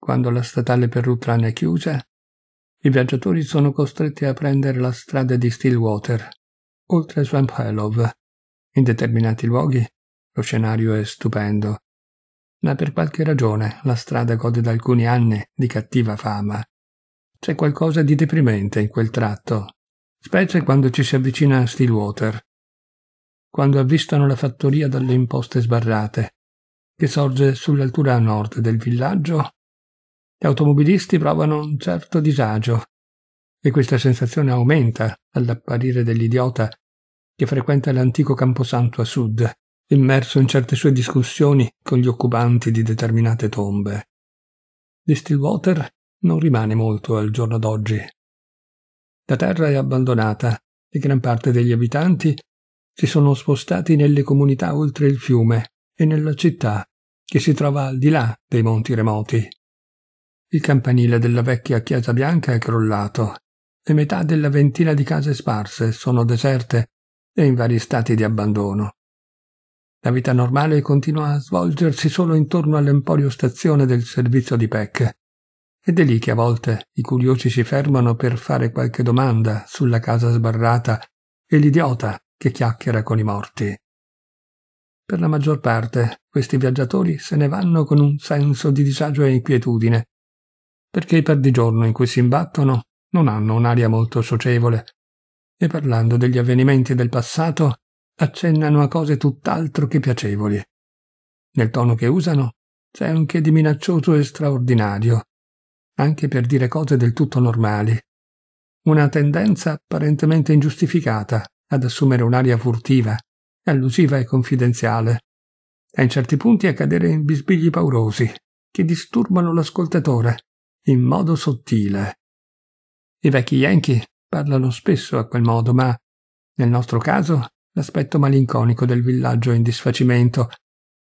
Quando la statale per Rutland è chiusa, i viaggiatori sono costretti a prendere la strada di Stillwater, oltre Swamp Hollow. In determinati luoghi lo scenario è stupendo, ma per qualche ragione la strada gode da alcuni anni di cattiva fama. C'è qualcosa di deprimente in quel tratto, specie quando ci si avvicina a Stillwater, quando avvistano la fattoria dalle imposte sbarrate, che sorge sull'altura a nord del villaggio gli automobilisti provano un certo disagio e questa sensazione aumenta all'apparire dell'idiota che frequenta l'antico camposanto a sud, immerso in certe sue discussioni con gli occupanti di determinate tombe. Di Distillwater non rimane molto al giorno d'oggi. La terra è abbandonata e gran parte degli abitanti si sono spostati nelle comunità oltre il fiume e nella città, che si trova al di là dei monti remoti. Il campanile della vecchia chiesa bianca è crollato e metà della ventina di case sparse sono deserte e in vari stati di abbandono. La vita normale continua a svolgersi solo intorno all'emporio stazione del servizio di PEC ed è lì che a volte i curiosi si fermano per fare qualche domanda sulla casa sbarrata e l'idiota che chiacchiera con i morti. Per la maggior parte questi viaggiatori se ne vanno con un senso di disagio e inquietudine, perché i perdigiorno in cui si imbattono non hanno un'aria molto socievole e parlando degli avvenimenti del passato accennano a cose tutt'altro che piacevoli. Nel tono che usano c'è anche di minaccioso e straordinario, anche per dire cose del tutto normali. Una tendenza apparentemente ingiustificata ad assumere un'aria furtiva, allusiva e confidenziale, e in certi punti a cadere in bisbigli paurosi che disturbano l'ascoltatore in modo sottile. I vecchi Yankee parlano spesso a quel modo, ma nel nostro caso l'aspetto malinconico del villaggio in disfacimento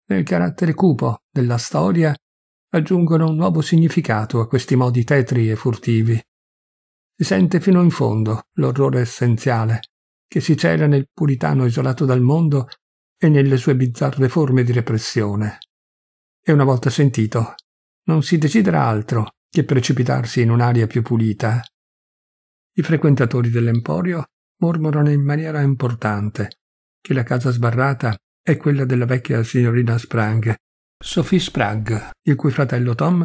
e il carattere cupo della storia aggiungono un nuovo significato a questi modi tetri e furtivi. Si sente fino in fondo l'orrore essenziale che si cela nel puritano isolato dal mondo e nelle sue bizzarre forme di repressione. E una volta sentito, non si deciderà altro che precipitarsi in un'aria più pulita. I frequentatori dell'emporio mormorano in maniera importante che la casa sbarrata è quella della vecchia signorina Sprang, Sophie Sprang, il cui fratello Tom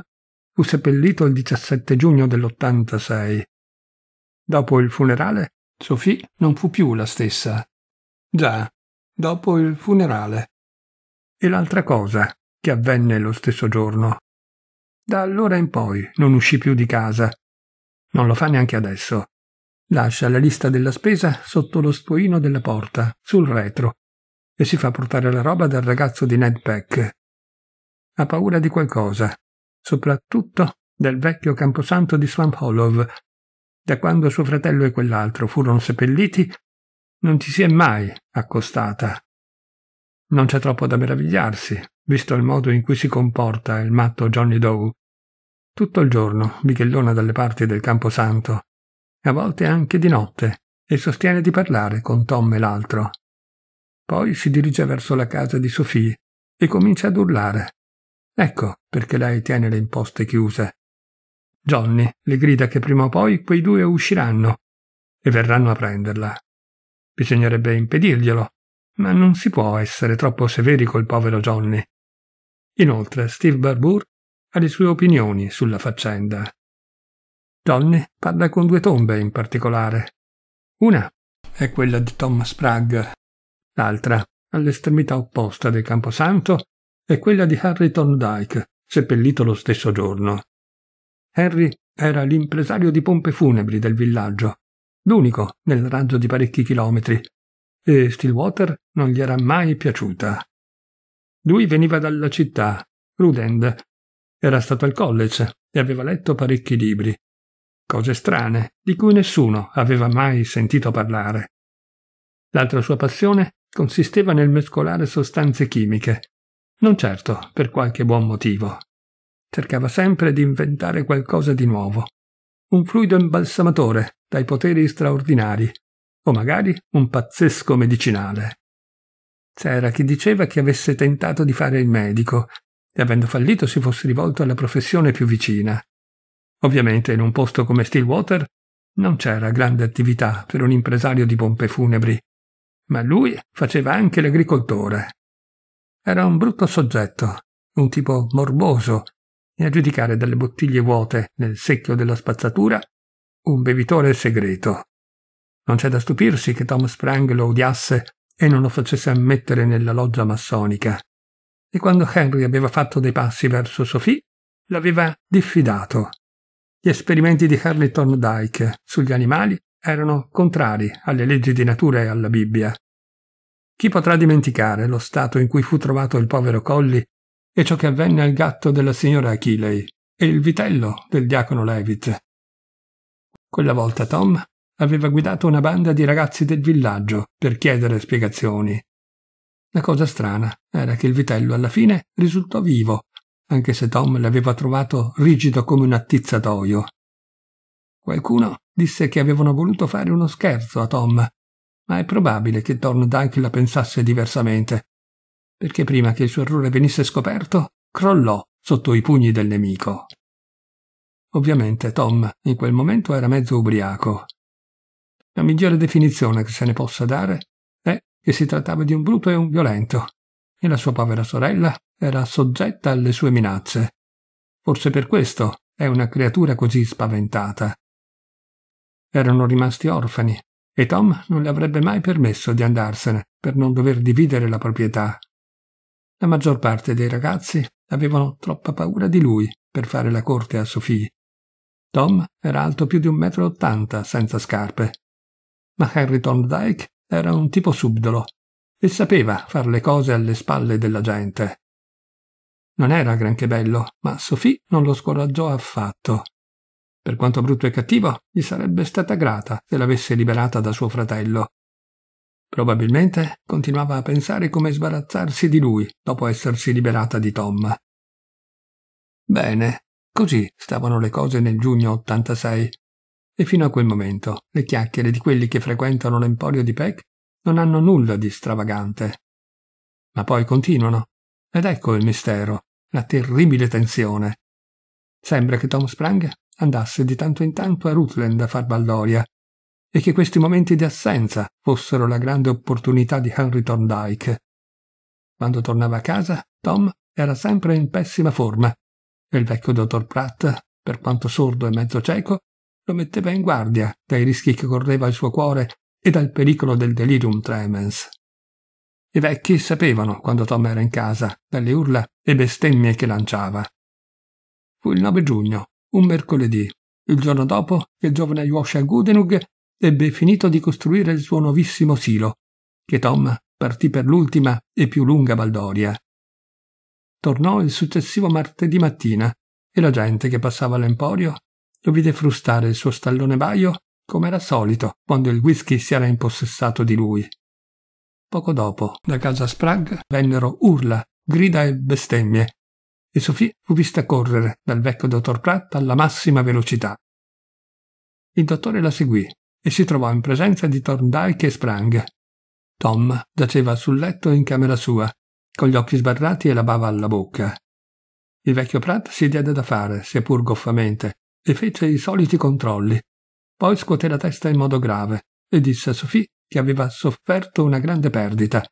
fu seppellito il 17 giugno dell'86. Dopo il funerale, Sophie non fu più la stessa. Già, dopo il funerale. E l'altra cosa che avvenne lo stesso giorno da allora in poi non uscì più di casa. Non lo fa neanche adesso. Lascia la lista della spesa sotto lo stuino della porta, sul retro, e si fa portare la roba dal ragazzo di Ned Peck. Ha paura di qualcosa, soprattutto del vecchio camposanto di Swamp Hollow. Da quando suo fratello e quell'altro furono seppelliti, non ci si è mai accostata. Non c'è troppo da meravigliarsi visto il modo in cui si comporta il matto Johnny Doe. Tutto il giorno bighellona dalle parti del Camposanto, a volte anche di notte, e sostiene di parlare con Tom e l'altro. Poi si dirige verso la casa di Sophie e comincia ad urlare. Ecco perché lei tiene le imposte chiuse. Johnny le grida che prima o poi quei due usciranno e verranno a prenderla. Bisognerebbe impedirglielo, ma non si può essere troppo severi col povero Johnny. Inoltre Steve Barbour ha le sue opinioni sulla faccenda. Johnny parla con due tombe in particolare. Una è quella di Tom Sprague, l'altra, all'estremità opposta del Camposanto, è quella di Harry Thorndike, seppellito lo stesso giorno. Harry era l'impresario di pompe funebri del villaggio, l'unico nel raggio di parecchi chilometri, e Stillwater non gli era mai piaciuta. Lui veniva dalla città, Rudend. Era stato al college e aveva letto parecchi libri. Cose strane, di cui nessuno aveva mai sentito parlare. L'altra sua passione consisteva nel mescolare sostanze chimiche. Non certo per qualche buon motivo. Cercava sempre di inventare qualcosa di nuovo. Un fluido imbalsamatore dai poteri straordinari, o magari un pazzesco medicinale. C'era chi diceva che avesse tentato di fare il medico e avendo fallito si fosse rivolto alla professione più vicina. Ovviamente in un posto come Stillwater non c'era grande attività per un impresario di pompe funebri, ma lui faceva anche l'agricoltore. Era un brutto soggetto, un tipo morboso, e a giudicare dalle bottiglie vuote nel secchio della spazzatura, un bevitore segreto. Non c'è da stupirsi che Tom Sprang lo odiasse e non lo facesse ammettere nella loggia massonica. E quando Henry aveva fatto dei passi verso Sophie, l'aveva diffidato. Gli esperimenti di Harry Dyke sugli animali erano contrari alle leggi di natura e alla Bibbia. Chi potrà dimenticare lo stato in cui fu trovato il povero Colli e ciò che avvenne al gatto della signora Achillei e il vitello del diacono Levitt? Quella volta Tom aveva guidato una banda di ragazzi del villaggio per chiedere spiegazioni. La cosa strana era che il vitello alla fine risultò vivo, anche se Tom l'aveva trovato rigido come un attizzatoio. Qualcuno disse che avevano voluto fare uno scherzo a Tom, ma è probabile che Thorndike la pensasse diversamente, perché prima che il suo errore venisse scoperto, crollò sotto i pugni del nemico. Ovviamente Tom in quel momento era mezzo ubriaco la migliore definizione che se ne possa dare è che si trattava di un bruto e un violento, e la sua povera sorella era soggetta alle sue minacce. Forse per questo è una creatura così spaventata. Erano rimasti orfani, e Tom non le avrebbe mai permesso di andarsene per non dover dividere la proprietà. La maggior parte dei ragazzi avevano troppa paura di lui per fare la corte a Sophie. Tom era alto più di un metro e ottanta senza scarpe ma Henry Thorndike era un tipo subdolo e sapeva far le cose alle spalle della gente. Non era granché bello, ma Sophie non lo scoraggiò affatto. Per quanto brutto e cattivo, gli sarebbe stata grata se l'avesse liberata da suo fratello. Probabilmente continuava a pensare come sbarazzarsi di lui dopo essersi liberata di Tom. Bene, così stavano le cose nel giugno 86, e fino a quel momento le chiacchiere di quelli che frequentano l'emporio di Peck non hanno nulla di stravagante. Ma poi continuano. Ed ecco il mistero, la terribile tensione. Sembra che Tom Sprang andasse di tanto in tanto a Rutland a far baldoria e che questi momenti di assenza fossero la grande opportunità di Henry Thorndike. Quando tornava a casa, Tom era sempre in pessima forma e il vecchio dottor Pratt, per quanto sordo e mezzo cieco, lo metteva in guardia dai rischi che correva il suo cuore e dal pericolo del delirium tremens. I vecchi sapevano quando Tom era in casa, dalle urla e bestemmie che lanciava. Fu il 9 giugno, un mercoledì, il giorno dopo che il giovane Yosha Gudenug ebbe finito di costruire il suo nuovissimo silo, che Tom partì per l'ultima e più lunga baldoria. Tornò il successivo martedì mattina e la gente che passava all'emporio lo vide frustare il suo stallone baio come era solito quando il whisky si era impossessato di lui. Poco dopo, da casa Sprague vennero urla, grida e bestemmie, e Sophie fu vista correre dal vecchio dottor Pratt alla massima velocità. Il dottore la seguì e si trovò in presenza di Thorndike e Sprang. Tom giaceva sul letto in camera sua, con gli occhi sbarrati e la bava alla bocca. Il vecchio Pratt si diede da fare, seppur goffamente, e fece i soliti controlli. Poi scuoté la testa in modo grave e disse a Sofì che aveva sofferto una grande perdita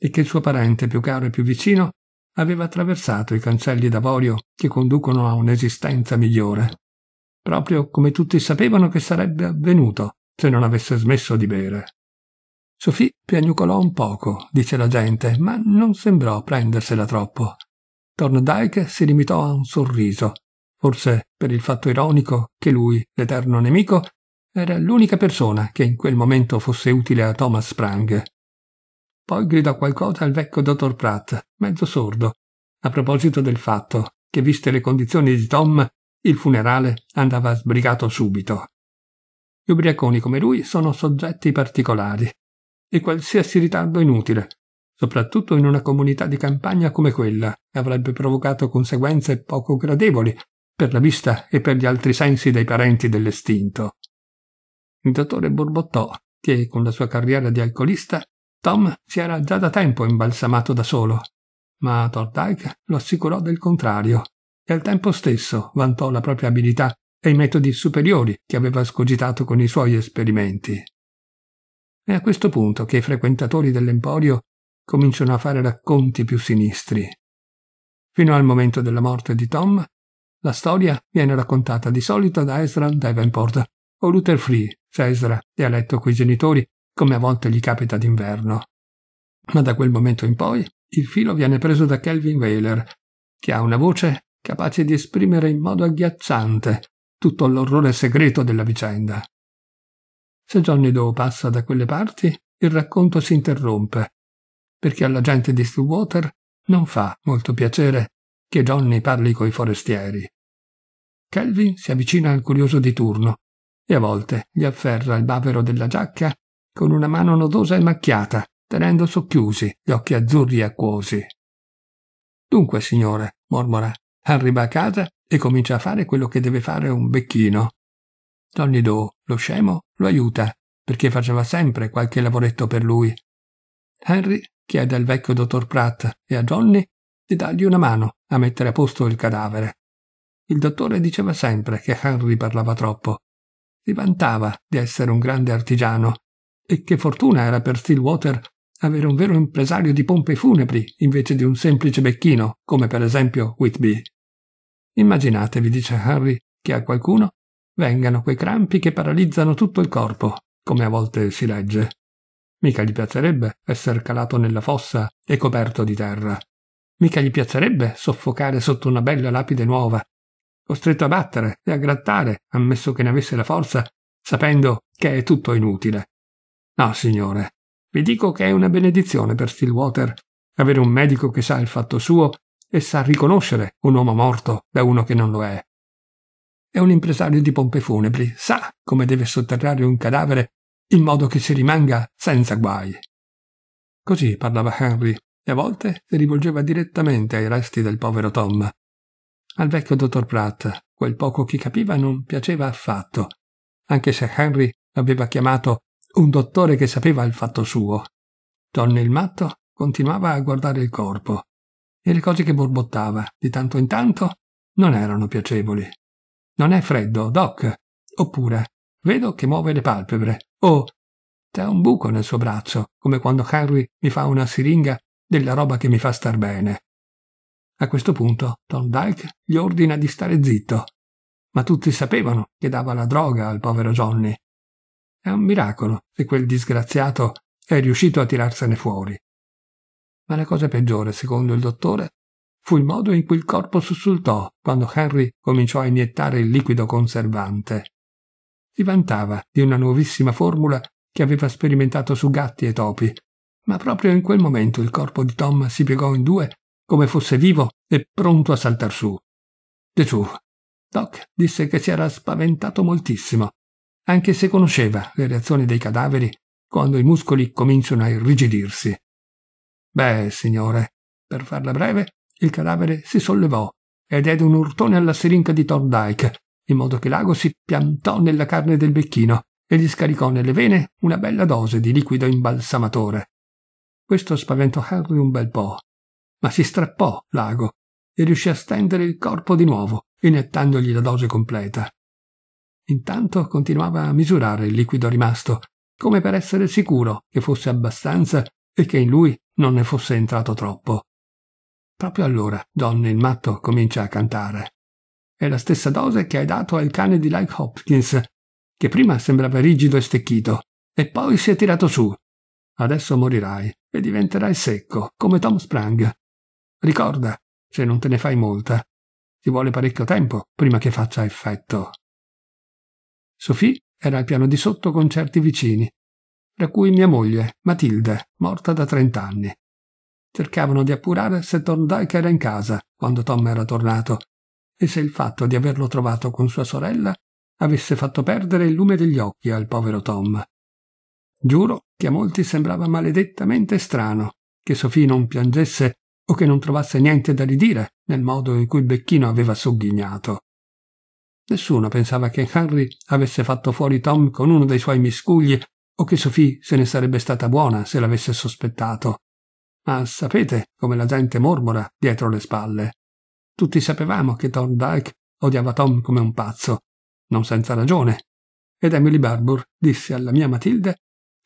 e che il suo parente più caro e più vicino aveva attraversato i cancelli d'avorio che conducono a un'esistenza migliore, proprio come tutti sapevano che sarebbe avvenuto se non avesse smesso di bere. Sofì piagnucolò un poco, dice la gente, ma non sembrò prendersela troppo. Thorndike si limitò a un sorriso forse per il fatto ironico che lui, l'eterno nemico, era l'unica persona che in quel momento fosse utile a Thomas Sprang. Poi gridò qualcosa al vecchio dottor Pratt, mezzo sordo, a proposito del fatto che, viste le condizioni di Tom, il funerale andava sbrigato subito. Gli ubriaconi come lui sono soggetti particolari e qualsiasi ritardo inutile, soprattutto in una comunità di campagna come quella, avrebbe provocato conseguenze poco gradevoli per la vista e per gli altri sensi dei parenti dell'estinto. Il dottore borbottò che, con la sua carriera di alcolista, Tom si era già da tempo imbalsamato da solo, ma Thorndike lo assicurò del contrario e al tempo stesso vantò la propria abilità e i metodi superiori che aveva scogitato con i suoi esperimenti. È a questo punto che i frequentatori dell'emporio cominciano a fare racconti più sinistri. Fino al momento della morte di Tom, la storia viene raccontata di solito da Ezra Davenport o Luther Free, se cioè Ezra è a letto coi genitori, come a volte gli capita d'inverno. Ma da quel momento in poi il filo viene preso da Kelvin Whaler, che ha una voce capace di esprimere in modo agghiacciante tutto l'orrore segreto della vicenda. Se Johnny Doe passa da quelle parti, il racconto si interrompe, perché alla gente di Stillwater non fa molto piacere che Johnny parli coi forestieri. Kelvin si avvicina al curioso di turno e a volte gli afferra il bavero della giacca con una mano nodosa e macchiata, tenendo socchiusi gli occhi azzurri e acquosi. Dunque, signore, mormora, arriva a casa e comincia a fare quello che deve fare un becchino. Johnny Doe, lo scemo, lo aiuta, perché faceva sempre qualche lavoretto per lui. Henry chiede al vecchio dottor Pratt e a Johnny di dargli una mano a mettere a posto il cadavere. Il dottore diceva sempre che Henry parlava troppo. Si vantava di essere un grande artigiano e che fortuna era per Stillwater avere un vero impresario di pompe funebri invece di un semplice becchino, come per esempio Whitby. Immaginatevi, dice Harry, che a qualcuno vengano quei crampi che paralizzano tutto il corpo, come a volte si legge. Mica gli piacerebbe essere calato nella fossa e coperto di terra. Mica gli piacerebbe soffocare sotto una bella lapide nuova, costretto a battere e a grattare, ammesso che ne avesse la forza, sapendo che è tutto inutile. No, signore, vi dico che è una benedizione per Stillwater avere un medico che sa il fatto suo e sa riconoscere un uomo morto da uno che non lo è. È un impresario di pompe funebri, sa come deve sotterrare un cadavere in modo che si rimanga senza guai. Così parlava Henry e a volte si rivolgeva direttamente ai resti del povero Tom. Al vecchio dottor Pratt, quel poco che capiva non piaceva affatto, anche se Henry l'aveva chiamato un dottore che sapeva il fatto suo. John il matto continuava a guardare il corpo e le cose che borbottava di tanto in tanto non erano piacevoli. Non è freddo, Doc? Oppure vedo che muove le palpebre o oh, c'è un buco nel suo braccio, come quando Henry mi fa una siringa della roba che mi fa star bene. A questo punto Tom Dyke gli ordina di stare zitto, ma tutti sapevano che dava la droga al povero Johnny. È un miracolo se quel disgraziato è riuscito a tirarsene fuori. Ma la cosa peggiore, secondo il dottore, fu il modo in cui il corpo sussultò quando Henry cominciò a iniettare il liquido conservante. Si vantava di una nuovissima formula che aveva sperimentato su gatti e topi ma proprio in quel momento il corpo di Tom si piegò in due, come fosse vivo e pronto a saltar su. Gesù. Doc disse che si era spaventato moltissimo, anche se conosceva le reazioni dei cadaveri quando i muscoli cominciano a irrigidirsi. Beh, signore, per farla breve, il cadavere si sollevò ed diede un urtone alla siringa di Thorndike, in modo che l'ago si piantò nella carne del becchino e gli scaricò nelle vene una bella dose di liquido imbalsamatore. Questo spaventò Harry un bel po', ma si strappò l'ago e riuscì a stendere il corpo di nuovo, iniettandogli la dose completa. Intanto continuava a misurare il liquido rimasto, come per essere sicuro che fosse abbastanza e che in lui non ne fosse entrato troppo. Proprio allora John il matto comincia a cantare. È la stessa dose che hai dato al cane di Like Hopkins, che prima sembrava rigido e stecchito, e poi si è tirato su, Adesso morirai e diventerai secco, come Tom Sprang. Ricorda, se non te ne fai molta, ti vuole parecchio tempo prima che faccia effetto. Sophie era al piano di sotto con certi vicini, tra cui mia moglie, Matilde, morta da trent'anni. Cercavano di appurare se Thorndike era in casa quando Tom era tornato e se il fatto di averlo trovato con sua sorella avesse fatto perdere il lume degli occhi al povero Tom. Giuro che a molti sembrava maledettamente strano che Sofì non piangesse o che non trovasse niente da ridire nel modo in cui il Becchino aveva sogghignato. Nessuno pensava che Henry avesse fatto fuori Tom con uno dei suoi miscugli o che Sofì se ne sarebbe stata buona se l'avesse sospettato. Ma sapete come la gente mormora dietro le spalle. Tutti sapevamo che Tom Dyke odiava Tom come un pazzo, non senza ragione. Ed Emily Barbour disse alla mia Matilde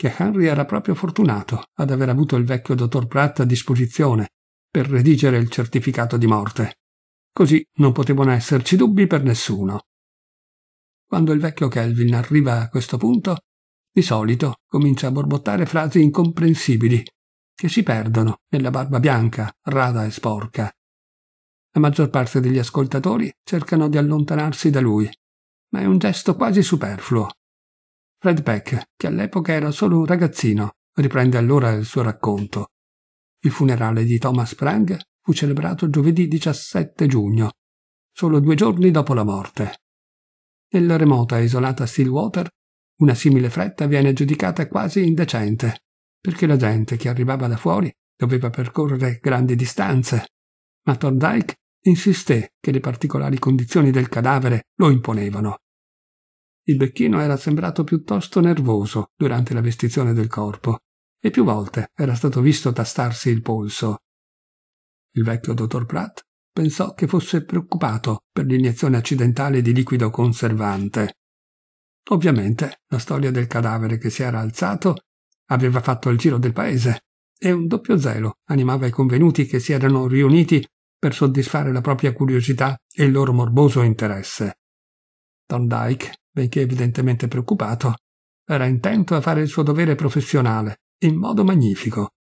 che Henry era proprio fortunato ad aver avuto il vecchio dottor Pratt a disposizione per redigere il certificato di morte. Così non potevano esserci dubbi per nessuno. Quando il vecchio Kelvin arriva a questo punto, di solito comincia a borbottare frasi incomprensibili che si perdono nella barba bianca, rada e sporca. La maggior parte degli ascoltatori cercano di allontanarsi da lui, ma è un gesto quasi superfluo Redback, che all'epoca era solo un ragazzino, riprende allora il suo racconto. Il funerale di Thomas Prang fu celebrato giovedì 17 giugno, solo due giorni dopo la morte. Nella remota e isolata Stillwater, una simile fretta viene giudicata quasi indecente, perché la gente che arrivava da fuori doveva percorrere grandi distanze, ma Thorndike insisté che le particolari condizioni del cadavere lo imponevano. Il becchino era sembrato piuttosto nervoso durante la vestizione del corpo e più volte era stato visto tastarsi il polso. Il vecchio dottor Pratt pensò che fosse preoccupato per l'iniezione accidentale di liquido conservante. Ovviamente la storia del cadavere che si era alzato aveva fatto il giro del paese e un doppio zelo animava i convenuti che si erano riuniti per soddisfare la propria curiosità e il loro morboso interesse. Don Dyke benché evidentemente preoccupato, era intento a fare il suo dovere professionale, in modo magnifico.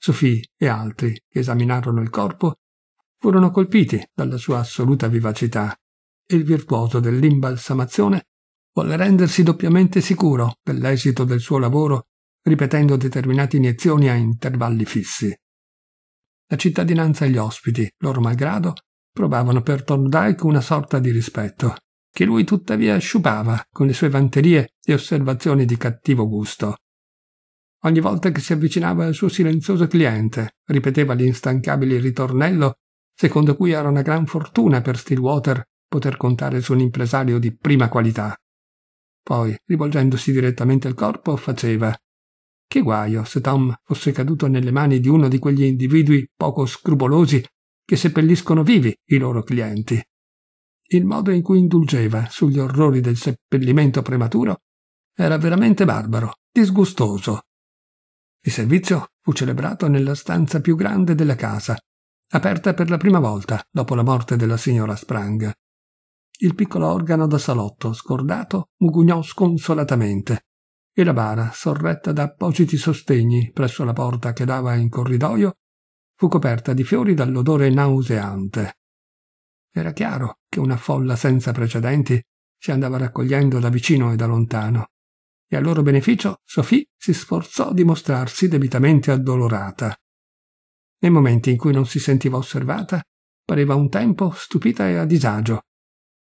Sophie e altri che esaminarono il corpo furono colpiti dalla sua assoluta vivacità. e Il virtuoso dell'imbalsamazione volle rendersi doppiamente sicuro dell'esito del suo lavoro ripetendo determinate iniezioni a intervalli fissi. La cittadinanza e gli ospiti, loro malgrado, provavano per Thorndike una sorta di rispetto che lui tuttavia sciupava con le sue vanterie e osservazioni di cattivo gusto. Ogni volta che si avvicinava al suo silenzioso cliente, ripeteva l'instancabile ritornello secondo cui era una gran fortuna per Stillwater poter contare su un impresario di prima qualità. Poi, rivolgendosi direttamente al corpo, faceva che guaio se Tom fosse caduto nelle mani di uno di quegli individui poco scrupolosi che seppelliscono vivi i loro clienti. Il modo in cui indulgeva sugli orrori del seppellimento prematuro era veramente barbaro, disgustoso. Il servizio fu celebrato nella stanza più grande della casa, aperta per la prima volta dopo la morte della signora Sprang. Il piccolo organo da salotto, scordato, mugugnò sconsolatamente e la bara, sorretta da appositi sostegni presso la porta che dava in corridoio, fu coperta di fiori dall'odore nauseante. Era chiaro che una folla senza precedenti si andava raccogliendo da vicino e da lontano. E a loro beneficio Sofì si sforzò di mostrarsi debitamente addolorata. Nei momenti in cui non si sentiva osservata, pareva un tempo stupita e a disagio,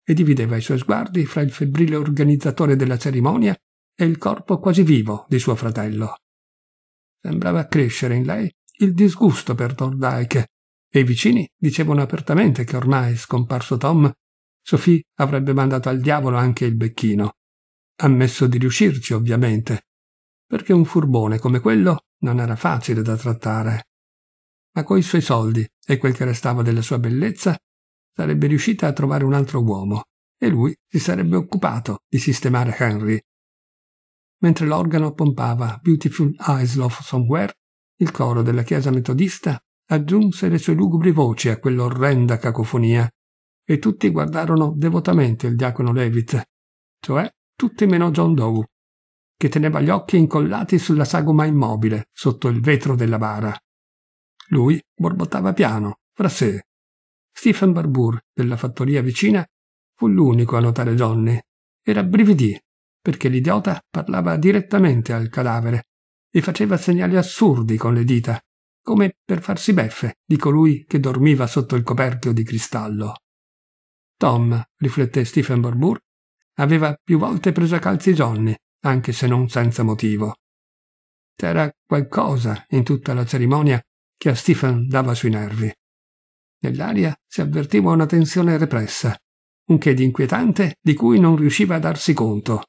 e divideva i suoi sguardi fra il febbrile organizzatore della cerimonia e il corpo quasi vivo di suo fratello. Sembrava crescere in lei il disgusto per Thorndike, e i vicini dicevano apertamente che ormai scomparso Tom, Sofì avrebbe mandato al diavolo anche il becchino. Ammesso di riuscirci, ovviamente, perché un furbone come quello non era facile da trattare. Ma coi suoi soldi e quel che restava della sua bellezza, sarebbe riuscita a trovare un altro uomo e lui si sarebbe occupato di sistemare Henry. Mentre l'organo pompava Beautiful Isle of Somewhere, il coro della chiesa metodista aggiunse le sue lugubri voci a quell'orrenda cacofonia e tutti guardarono devotamente il diacono Levit, cioè tutti meno John Doe, che teneva gli occhi incollati sulla sagoma immobile sotto il vetro della bara. Lui borbottava piano, fra sé. Stephen Barbour, della fattoria vicina, fu l'unico a notare Johnny e rabbrividì perché l'idiota parlava direttamente al cadavere e faceva segnali assurdi con le dita come per farsi beffe di colui che dormiva sotto il coperchio di cristallo. Tom, riflette Stephen Barbour, aveva più volte preso a calzi Johnny, anche se non senza motivo. C'era qualcosa in tutta la cerimonia che a Stephen dava sui nervi. Nell'aria si avvertiva una tensione repressa, un che di inquietante di cui non riusciva a darsi conto.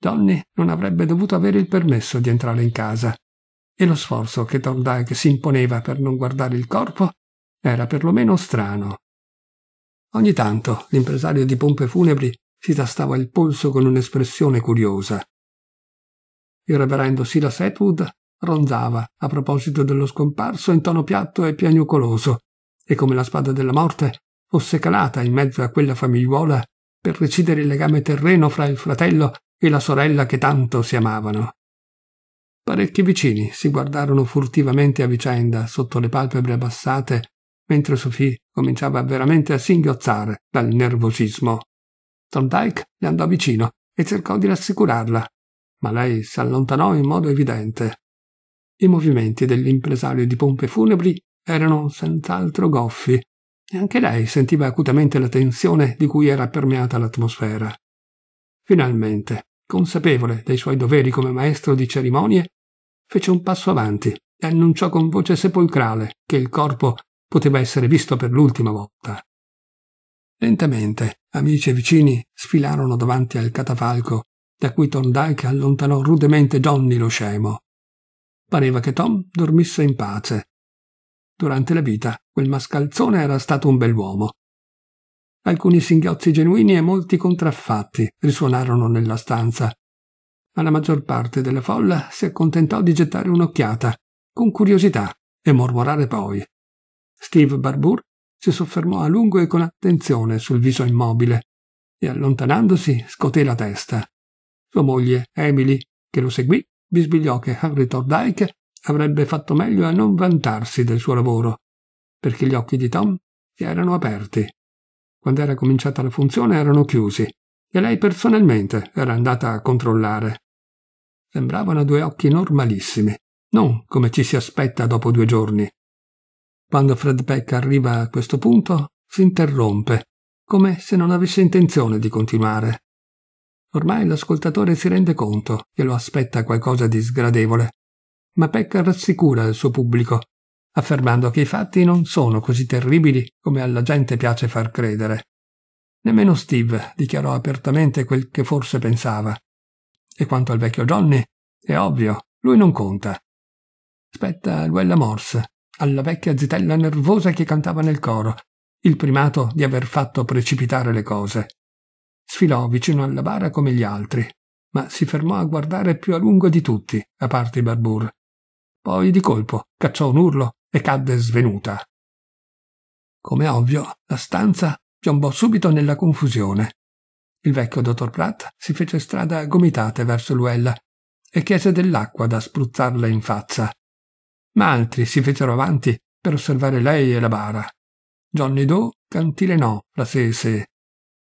Johnny non avrebbe dovuto avere il permesso di entrare in casa, e lo sforzo che Thorndyke si imponeva per non guardare il corpo era perlomeno strano. Ogni tanto l'impresario di pompe funebri si tastava il polso con un'espressione curiosa. Il reverendo Silas Atwood ronzava a proposito dello scomparso in tono piatto e piagnucoloso, e come la spada della morte fosse calata in mezzo a quella famigliuola per recidere il legame terreno fra il fratello e la sorella che tanto si amavano. Parecchi vicini si guardarono furtivamente a vicenda sotto le palpebre abbassate mentre Sophie cominciava veramente a singhiozzare dal nervosismo. Thorndyke le andò vicino e cercò di rassicurarla, ma lei si allontanò in modo evidente. I movimenti dell'impresario di pompe funebri erano senz'altro goffi e anche lei sentiva acutamente la tensione di cui era permeata l'atmosfera. Finalmente, consapevole dei suoi doveri come maestro di cerimonie, fece un passo avanti e annunciò con voce sepolcrale che il corpo poteva essere visto per l'ultima volta. Lentamente, amici e vicini sfilarono davanti al catafalco da cui Thorndyke allontanò rudemente Johnny lo scemo. Pareva che Tom dormisse in pace. Durante la vita quel mascalzone era stato un bell'uomo. Alcuni singhiozzi genuini e molti contraffatti risuonarono nella stanza ma la maggior parte della folla si accontentò di gettare un'occhiata, con curiosità, e mormorare poi. Steve Barbour si soffermò a lungo e con attenzione sul viso immobile e allontanandosi scoté la testa. Sua moglie, Emily, che lo seguì, bisbigliò che Harry Thorndike avrebbe fatto meglio a non vantarsi del suo lavoro, perché gli occhi di Tom si erano aperti. Quando era cominciata la funzione erano chiusi e lei personalmente era andata a controllare. Sembravano due occhi normalissimi, non come ci si aspetta dopo due giorni. Quando Fred Peck arriva a questo punto, si interrompe, come se non avesse intenzione di continuare. Ormai l'ascoltatore si rende conto che lo aspetta qualcosa di sgradevole, ma Peck rassicura il suo pubblico, affermando che i fatti non sono così terribili come alla gente piace far credere. Nemmeno Steve dichiarò apertamente quel che forse pensava. E quanto al vecchio Johnny, è ovvio, lui non conta. Spetta Luella Morse, alla vecchia zitella nervosa che cantava nel coro, il primato di aver fatto precipitare le cose. Sfilò vicino alla bara come gli altri, ma si fermò a guardare più a lungo di tutti, a parte i Barbour. Poi di colpo cacciò un urlo e cadde svenuta. Come ovvio, la stanza piombò subito nella confusione. Il vecchio dottor Pratt si fece strada a gomitate verso Luella e chiese dell'acqua da spruzzarle in faccia. Ma altri si fecero avanti per osservare lei e la bara. Johnny Doe cantilenò fra sé e sé.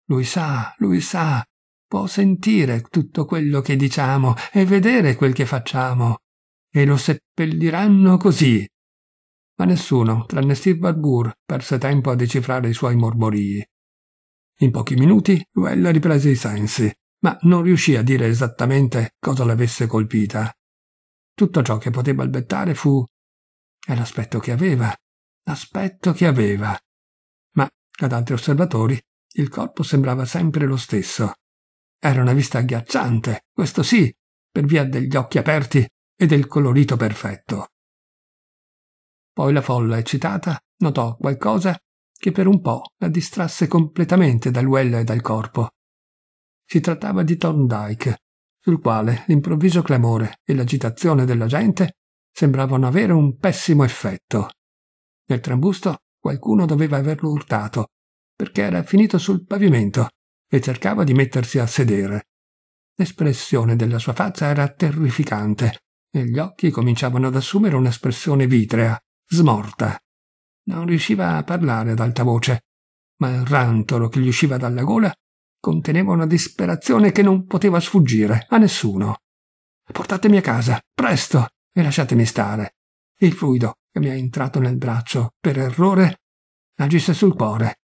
Lui sa, lui sa, può sentire tutto quello che diciamo e vedere quel che facciamo. E lo seppelliranno così. Ma nessuno, tranne Steve Barbour, perse tempo a decifrare i suoi mormorii. In pochi minuti Well riprese i sensi, ma non riuscì a dire esattamente cosa l'avesse colpita. Tutto ciò che poté balbettare fu è l'aspetto che aveva, l'aspetto che aveva. Ma ad altri osservatori il corpo sembrava sempre lo stesso. Era una vista agghiacciante, questo sì, per via degli occhi aperti e del colorito perfetto. Poi la folla eccitata notò qualcosa che per un po' la distrasse completamente dal e dal corpo. Si trattava di Thorndyke, sul quale l'improvviso clamore e l'agitazione della gente sembravano avere un pessimo effetto. Nel trambusto qualcuno doveva averlo urtato, perché era finito sul pavimento e cercava di mettersi a sedere. L'espressione della sua faccia era terrificante e gli occhi cominciavano ad assumere un'espressione vitrea, smorta. Non riusciva a parlare ad alta voce, ma il rantolo che gli usciva dalla gola conteneva una disperazione che non poteva sfuggire a nessuno. Portatemi a casa, presto, e lasciatemi stare. Il fluido che mi è entrato nel braccio per errore agisse sul cuore.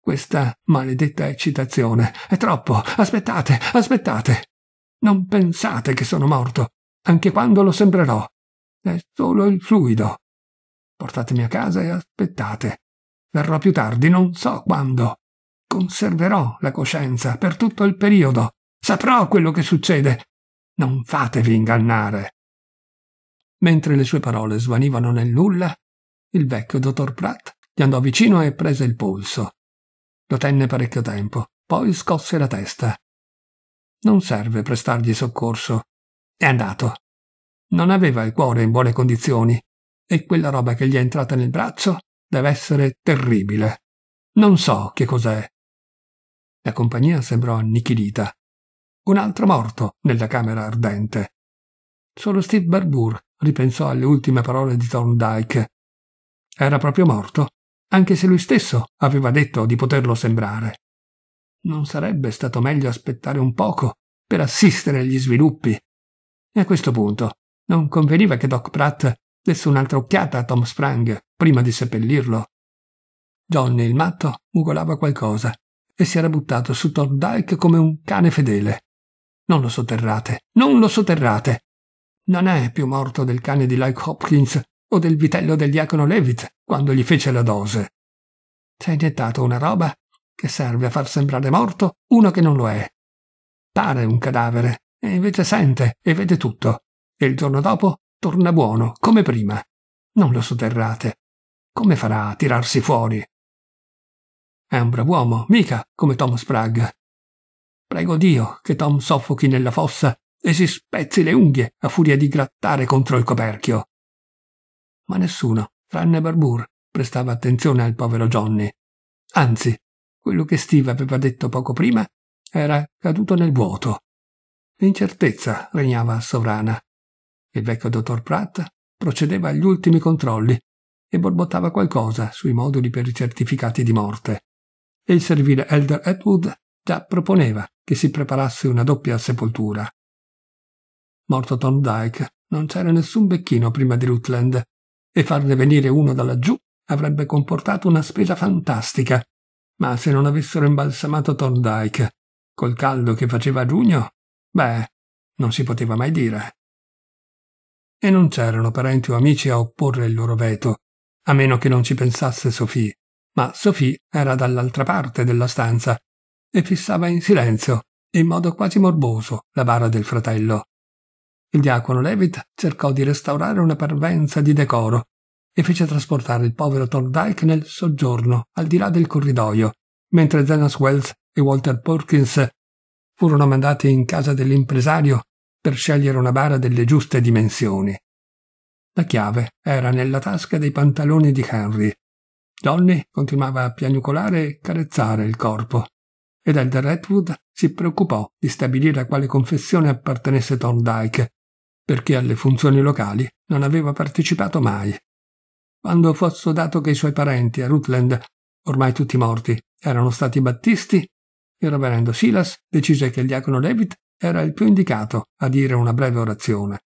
Questa maledetta eccitazione è troppo. Aspettate, aspettate. Non pensate che sono morto, anche quando lo sembrerò. È solo il fluido. Portatemi a casa e aspettate. Verrò più tardi, non so quando. Conserverò la coscienza per tutto il periodo. Saprò quello che succede. Non fatevi ingannare. Mentre le sue parole svanivano nel nulla, il vecchio dottor Pratt gli andò vicino e prese il polso. Lo tenne parecchio tempo, poi scosse la testa. Non serve prestargli soccorso. È andato. Non aveva il cuore in buone condizioni e quella roba che gli è entrata nel braccio deve essere terribile. Non so che cos'è. La compagnia sembrò annichilita. Un altro morto nella camera ardente. Solo Steve Barbour ripensò alle ultime parole di Thorndyke. Era proprio morto, anche se lui stesso aveva detto di poterlo sembrare. Non sarebbe stato meglio aspettare un poco per assistere agli sviluppi? E a questo punto non conveniva che Doc Pratt desse un'altra occhiata a Tom Sprang prima di seppellirlo. Johnny il matto mugolava qualcosa e si era buttato su Thorndike come un cane fedele. Non lo sotterrate, non lo sotterrate. Non è più morto del cane di Lyke Hopkins o del vitello del diacono Levitt quando gli fece la dose. Ci ha iniettato una roba che serve a far sembrare morto uno che non lo è. Pare un cadavere, e invece sente e vede tutto, e il giorno dopo Torna buono, come prima. Non lo sotterrate. Come farà a tirarsi fuori? È un brav'uomo, mica come Tom Sprague. Prego Dio che Tom soffochi nella fossa e si spezzi le unghie a furia di grattare contro il coperchio. Ma nessuno, tranne Barbour, prestava attenzione al povero Johnny. Anzi, quello che Steve aveva detto poco prima era caduto nel vuoto. L'incertezza regnava sovrana. Il vecchio dottor Pratt procedeva agli ultimi controlli e borbottava qualcosa sui moduli per i certificati di morte. E il servile Elder Atwood già proponeva che si preparasse una doppia sepoltura. Morto Tom Dyke, non c'era nessun becchino prima di Rutland e farne venire uno da laggiù avrebbe comportato una spesa fantastica. Ma se non avessero imbalsamato Thorndyke, col caldo che faceva a giugno, beh, non si poteva mai dire e non c'erano parenti o amici a opporre il loro veto, a meno che non ci pensasse Sofì. ma Sofì era dall'altra parte della stanza e fissava in silenzio, in modo quasi morboso, la bara del fratello. Il diacono Levitt cercò di restaurare una parvenza di decoro e fece trasportare il povero Thorndike nel soggiorno al di là del corridoio, mentre Zenas Wells e Walter Perkins furono mandati in casa dell'impresario per scegliere una bara delle giuste dimensioni. La chiave era nella tasca dei pantaloni di Henry. Johnny continuava a piagnucolare e carezzare il corpo, ed Elder Redwood si preoccupò di stabilire a quale confessione appartenesse Thorndyke perché alle funzioni locali non aveva partecipato mai. Quando fu assodato che i suoi parenti a Rutland, ormai tutti morti, erano stati battisti, il reverendo Silas decise che il diacono Levitt era il più indicato a dire una breve orazione.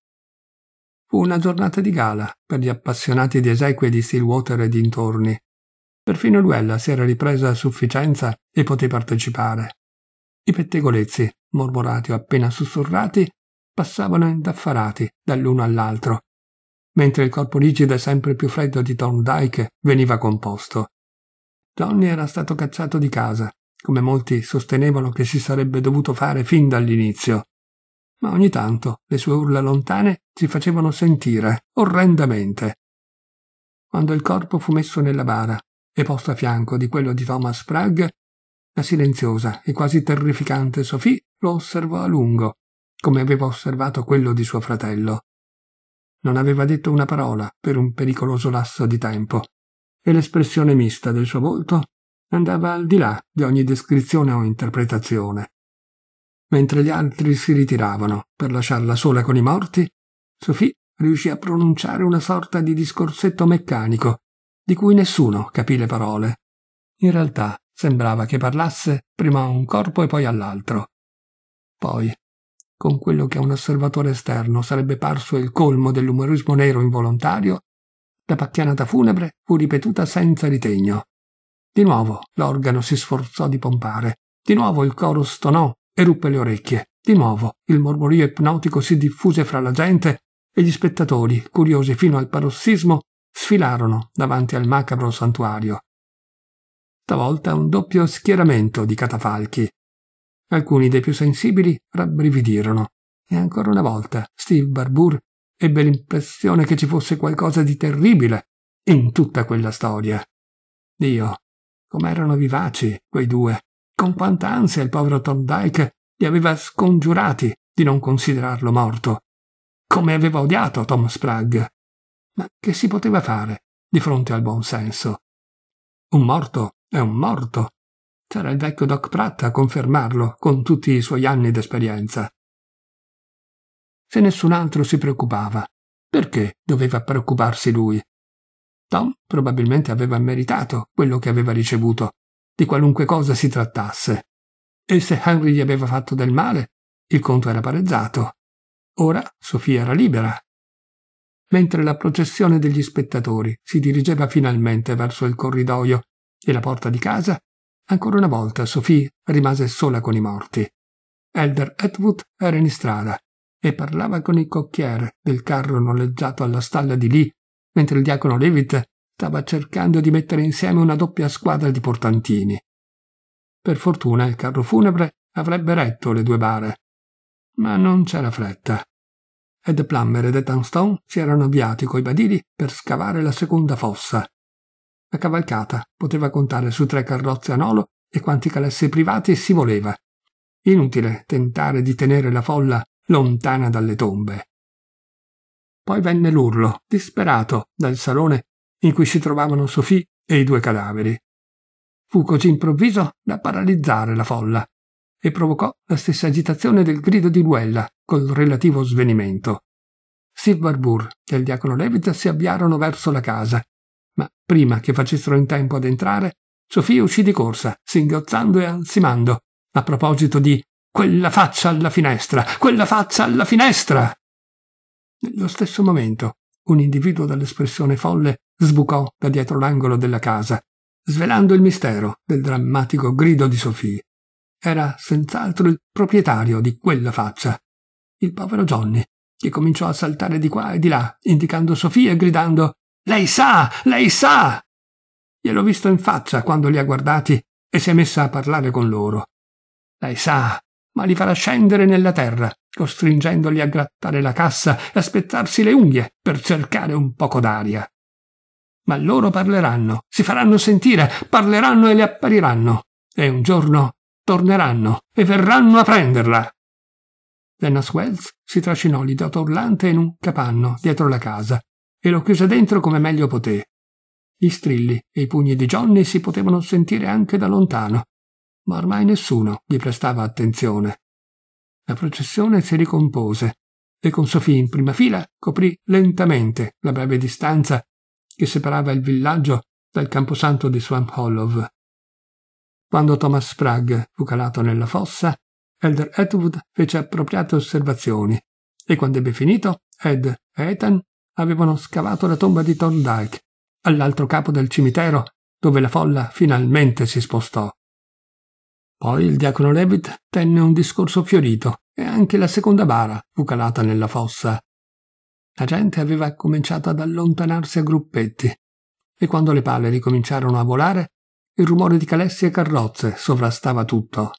Fu una giornata di gala per gli appassionati di esequie di Stillwater e dintorni. Perfino Luella si era ripresa a sufficienza e poté partecipare. I pettegolezzi, mormorati o appena sussurrati, passavano indaffarati dall'uno all'altro, mentre il corpo rigido e sempre più freddo di Tom Dyke veniva composto. Johnny era stato cacciato di casa come molti sostenevano che si sarebbe dovuto fare fin dall'inizio. Ma ogni tanto le sue urla lontane si facevano sentire, orrendamente. Quando il corpo fu messo nella bara e posto a fianco di quello di Thomas Sprague, la silenziosa e quasi terrificante Sophie lo osservò a lungo, come aveva osservato quello di suo fratello. Non aveva detto una parola per un pericoloso lasso di tempo, e l'espressione mista del suo volto andava al di là di ogni descrizione o interpretazione. Mentre gli altri si ritiravano per lasciarla sola con i morti, Sophie riuscì a pronunciare una sorta di discorsetto meccanico, di cui nessuno capì le parole. In realtà sembrava che parlasse prima a un corpo e poi all'altro. Poi, con quello che a un osservatore esterno sarebbe parso il colmo dell'umorismo nero involontario, la pacchianata funebre fu ripetuta senza ritegno. Di nuovo l'organo si sforzò di pompare, di nuovo il coro stonò e ruppe le orecchie, di nuovo il mormorio ipnotico si diffuse fra la gente e gli spettatori, curiosi fino al parossismo, sfilarono davanti al macabro santuario. Stavolta un doppio schieramento di catafalchi. Alcuni dei più sensibili rabbrividirono e ancora una volta Steve Barbour ebbe l'impressione che ci fosse qualcosa di terribile in tutta quella storia. Dio Com'erano vivaci quei due. Con quanta ansia il povero Tom Dyke li aveva scongiurati di non considerarlo morto. Come aveva odiato Tom Sprague. Ma che si poteva fare di fronte al buon senso? Un morto è un morto. C'era il vecchio Doc Pratt a confermarlo con tutti i suoi anni d'esperienza. Se nessun altro si preoccupava, perché doveva preoccuparsi lui? Tom probabilmente aveva meritato quello che aveva ricevuto, di qualunque cosa si trattasse. E se Henry gli aveva fatto del male, il conto era pareggiato. Ora Sofia era libera. Mentre la processione degli spettatori si dirigeva finalmente verso il corridoio e la porta di casa, ancora una volta Sofia rimase sola con i morti. Elder Atwood era in strada e parlava con il cocchiere del carro noleggiato alla stalla di lì mentre il diacono Levitt stava cercando di mettere insieme una doppia squadra di portantini. Per fortuna il carro funebre avrebbe retto le due bare, ma non c'era fretta. Ed Plummer ed Ethanstone si erano avviati coi badili per scavare la seconda fossa. La cavalcata poteva contare su tre carrozze a nolo e quanti calessi privati si voleva. Inutile tentare di tenere la folla lontana dalle tombe. Poi venne l'urlo, disperato, dal salone in cui si trovavano Sofì e i due cadaveri. Fu così improvviso da paralizzare la folla e provocò la stessa agitazione del grido di Luella, col relativo svenimento. Steve Barbour e il diacono Levit si avviarono verso la casa, ma prima che facessero in tempo ad entrare, Sofì uscì di corsa, singhiozzando e ansimando, a proposito di quella faccia alla finestra, quella faccia alla finestra. Nello stesso momento, un individuo dall'espressione folle sbucò da dietro l'angolo della casa, svelando il mistero del drammatico grido di Sophie. Era senz'altro il proprietario di quella faccia, il povero Johnny, che cominciò a saltare di qua e di là, indicando Sophie e gridando Lei sa! Lei sa! Gliel'ho visto in faccia quando li ha guardati e si è messa a parlare con loro. Lei sa, ma li farà scendere nella terra, costringendoli a grattare la cassa e a spezzarsi le unghie per cercare un poco d'aria. Ma loro parleranno, si faranno sentire, parleranno e le appariranno, e un giorno torneranno e verranno a prenderla. Dennis Wells si trascinò l'idiota urlante in un capanno dietro la casa e lo chiuse dentro come meglio poté. Gli strilli e i pugni di Johnny si potevano sentire anche da lontano, ma ormai nessuno gli prestava attenzione. La processione si ricompose e con Sofì in prima fila coprì lentamente la breve distanza che separava il villaggio dal camposanto di Swamp Hollow. Quando Thomas Sprague fu calato nella fossa, Elder Atwood fece appropriate osservazioni e quando ebbe finito, Ed e Ethan avevano scavato la tomba di Thorndike all'altro capo del cimitero dove la folla finalmente si spostò. Poi il diacono Levitt tenne un discorso fiorito e anche la seconda bara fu calata nella fossa. La gente aveva cominciato ad allontanarsi a gruppetti e quando le pale ricominciarono a volare, il rumore di calessi e carrozze sovrastava tutto.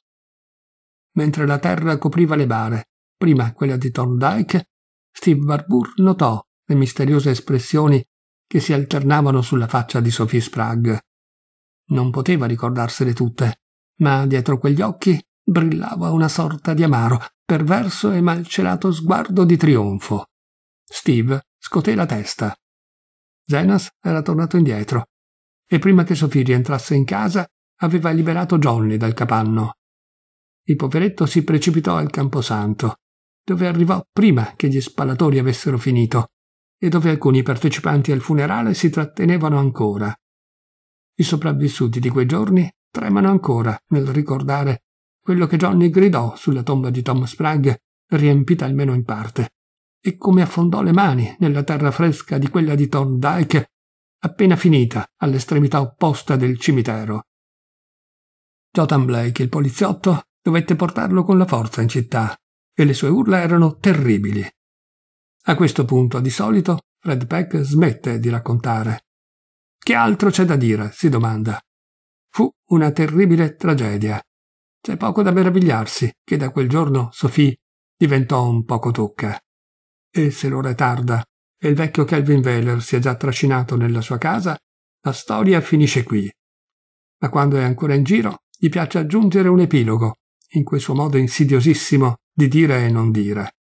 Mentre la terra copriva le bare, prima quella di Thorndike, Steve Barbour notò le misteriose espressioni che si alternavano sulla faccia di Sophie Sprague. Non poteva ricordarsele tutte, ma dietro quegli occhi brillava una sorta di amaro, perverso e malcelato sguardo di trionfo. Steve scoté la testa. Zenas era tornato indietro e prima che Sophie rientrasse in casa aveva liberato Johnny dal capanno. Il poveretto si precipitò al camposanto, dove arrivò prima che gli spalatori avessero finito e dove alcuni partecipanti al funerale si trattenevano ancora. I sopravvissuti di quei giorni tremano ancora nel ricordare quello che Johnny gridò sulla tomba di Tom Sprague, riempita almeno in parte, e come affondò le mani nella terra fresca di quella di Thorndike, appena finita all'estremità opposta del cimitero. Jotham Blake, il poliziotto, dovette portarlo con la forza in città, e le sue urla erano terribili. A questo punto, di solito, Fred Peck smette di raccontare. Che altro c'è da dire? si domanda. Fu una terribile tragedia. C'è poco da meravigliarsi che da quel giorno Sofì diventò un poco tocca. E se l'ora è tarda e il vecchio Calvin Veller è già trascinato nella sua casa, la storia finisce qui. Ma quando è ancora in giro, gli piace aggiungere un epilogo, in quel suo modo insidiosissimo di dire e non dire.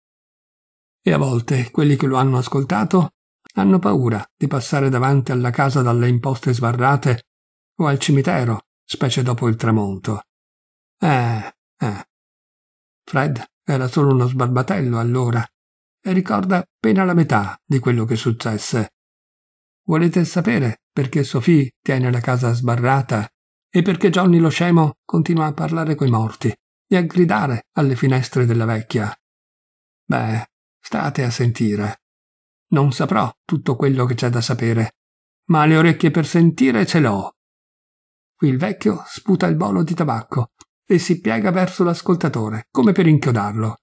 E a volte quelli che lo hanno ascoltato hanno paura di passare davanti alla casa dalle imposte sbarrate o al cimitero specie dopo il tramonto. Eh, eh. Fred era solo uno sbarbatello allora e ricorda appena la metà di quello che successe. Volete sapere perché Sophie tiene la casa sbarrata e perché Johnny lo scemo continua a parlare coi morti e a gridare alle finestre della vecchia? Beh, state a sentire. Non saprò tutto quello che c'è da sapere, ma le orecchie per sentire ce l'ho il vecchio sputa il bolo di tabacco e si piega verso l'ascoltatore, come per inchiodarlo.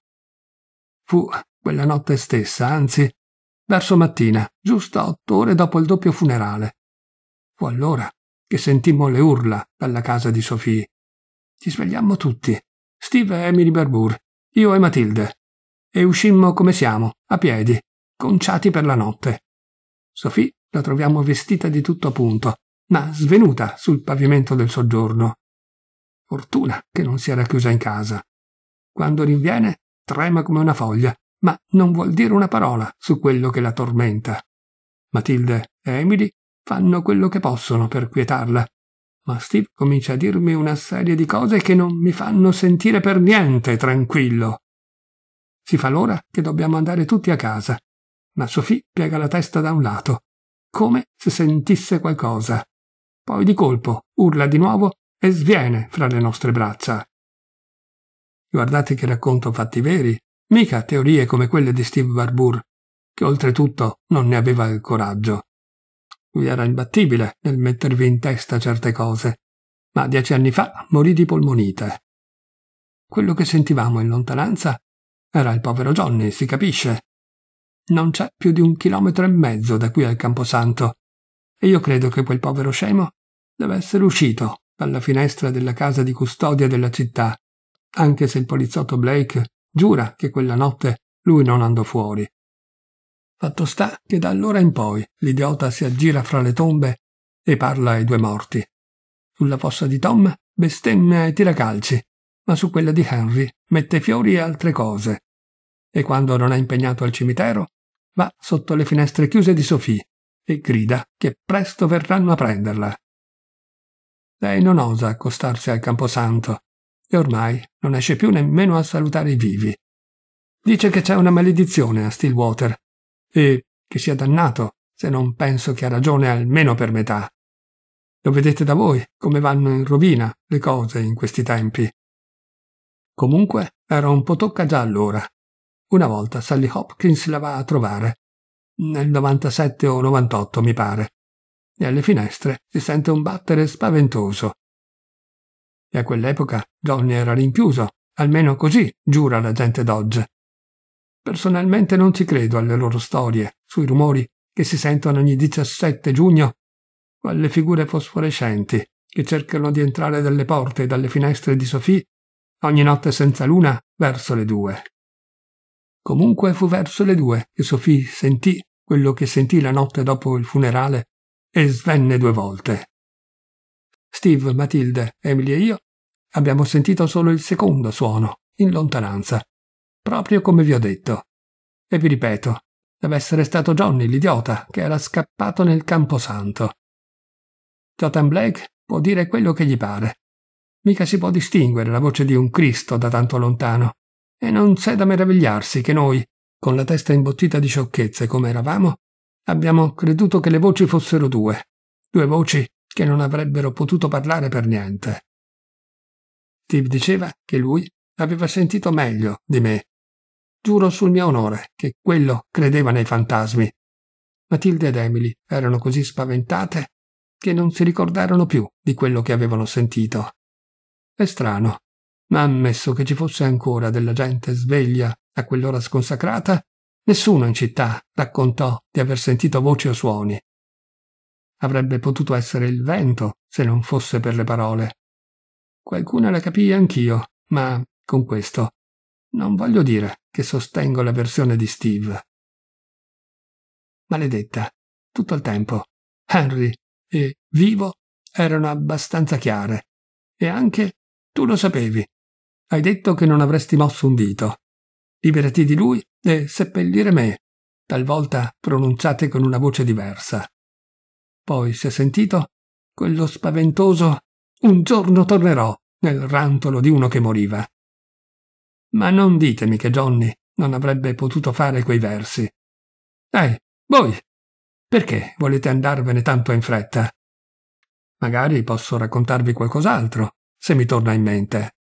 Fu quella notte stessa, anzi, verso mattina, giusto otto ore dopo il doppio funerale. Fu allora che sentimmo le urla dalla casa di Sofì. Ci svegliammo tutti, Steve e Emily Barbour, io e Matilde, e uscimmo come siamo, a piedi, conciati per la notte. Sofì la troviamo vestita di tutto a punto, ma svenuta sul pavimento del soggiorno. Fortuna che non si era chiusa in casa. Quando rinviene, trema come una foglia, ma non vuol dire una parola su quello che la tormenta. Matilde e Emily fanno quello che possono per quietarla, ma Steve comincia a dirmi una serie di cose che non mi fanno sentire per niente tranquillo. Si fa l'ora che dobbiamo andare tutti a casa, ma Sophie piega la testa da un lato, come se sentisse qualcosa. Poi di colpo urla di nuovo e sviene fra le nostre braccia. Guardate che racconto fatti veri, mica teorie come quelle di Steve Barbour, che oltretutto non ne aveva il coraggio. Lui era imbattibile nel mettervi in testa certe cose, ma dieci anni fa morì di polmonite. Quello che sentivamo in lontananza era il povero Johnny, si capisce. Non c'è più di un chilometro e mezzo da qui al Camposanto, e io credo che quel povero scemo deve essere uscito dalla finestra della casa di custodia della città, anche se il poliziotto Blake giura che quella notte lui non andò fuori. Fatto sta che da allora in poi l'idiota si aggira fra le tombe e parla ai due morti. Sulla fossa di Tom bestemmia e tira calci, ma su quella di Henry mette fiori e altre cose. E quando non è impegnato al cimitero, va sotto le finestre chiuse di Sophie e grida che presto verranno a prenderla. Lei non osa accostarsi al camposanto e ormai non esce più nemmeno a salutare i vivi. Dice che c'è una maledizione a Stillwater e che sia dannato se non penso che ha ragione almeno per metà. Lo vedete da voi come vanno in rovina le cose in questi tempi. Comunque era un po' tocca già allora. Una volta Sally Hopkins la va a trovare nel 97 o 98 mi pare, e alle finestre si sente un battere spaventoso. E a quell'epoca Johnny era rinchiuso, almeno così giura la gente d'oggi. Personalmente non ci credo alle loro storie, sui rumori che si sentono ogni 17 giugno, o alle figure fosforescenti che cercano di entrare dalle porte e dalle finestre di Sofì ogni notte senza luna verso le due. Comunque fu verso le due che Sofì sentì quello che sentì la notte dopo il funerale e svenne due volte. Steve, Matilde, Emily e io abbiamo sentito solo il secondo suono, in lontananza, proprio come vi ho detto. E vi ripeto, deve essere stato Johnny l'idiota che era scappato nel camposanto. Jonathan Blake può dire quello che gli pare. Mica si può distinguere la voce di un Cristo da tanto lontano. E non c'è da meravigliarsi che noi, con la testa imbottita di sciocchezze come eravamo, abbiamo creduto che le voci fossero due, due voci che non avrebbero potuto parlare per niente. Steve diceva che lui aveva sentito meglio di me. Giuro sul mio onore che quello credeva nei fantasmi. Matilde ed Emily erano così spaventate che non si ricordarono più di quello che avevano sentito. È strano ma ammesso che ci fosse ancora della gente sveglia a quell'ora sconsacrata, nessuno in città raccontò di aver sentito voci o suoni. Avrebbe potuto essere il vento se non fosse per le parole. Qualcuna la capii anch'io, ma con questo non voglio dire che sostengo la versione di Steve. Maledetta, tutto il tempo, Henry e vivo erano abbastanza chiare, e anche tu lo sapevi, hai detto che non avresti mosso un dito. Liberati di lui e seppellire me, talvolta pronunciate con una voce diversa. Poi si è sentito quello spaventoso un giorno tornerò nel rantolo di uno che moriva. Ma non ditemi che Johnny non avrebbe potuto fare quei versi. Ehi, voi, perché volete andarvene tanto in fretta? Magari posso raccontarvi qualcos'altro, se mi torna in mente.